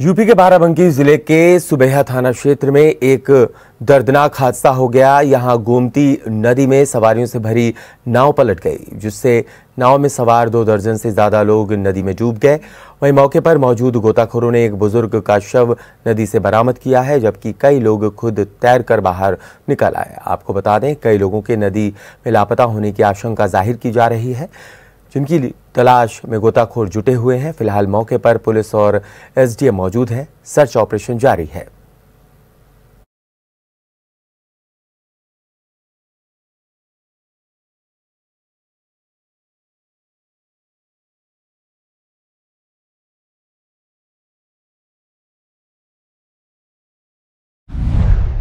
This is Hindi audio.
यूपी के बाराबंकी जिले के सुबेहा थाना क्षेत्र में एक दर्दनाक हादसा हो गया यहां गोमती नदी में सवारियों से भरी नाव पलट गई जिससे नाव में सवार दो दर्जन से ज्यादा लोग नदी में डूब गए वहीं मौके पर मौजूद गोताखोरों ने एक बुजुर्ग का शव नदी से बरामद किया है जबकि कई लोग खुद तैर कर बाहर निकल आए आपको बता दें कई लोगों के नदी में लापता होने की आशंका जाहिर की जा रही है जिनकी तलाश में गोताखोर जुटे हुए हैं फिलहाल मौके पर पुलिस और एसडीएम मौजूद हैं सर्च ऑपरेशन जारी है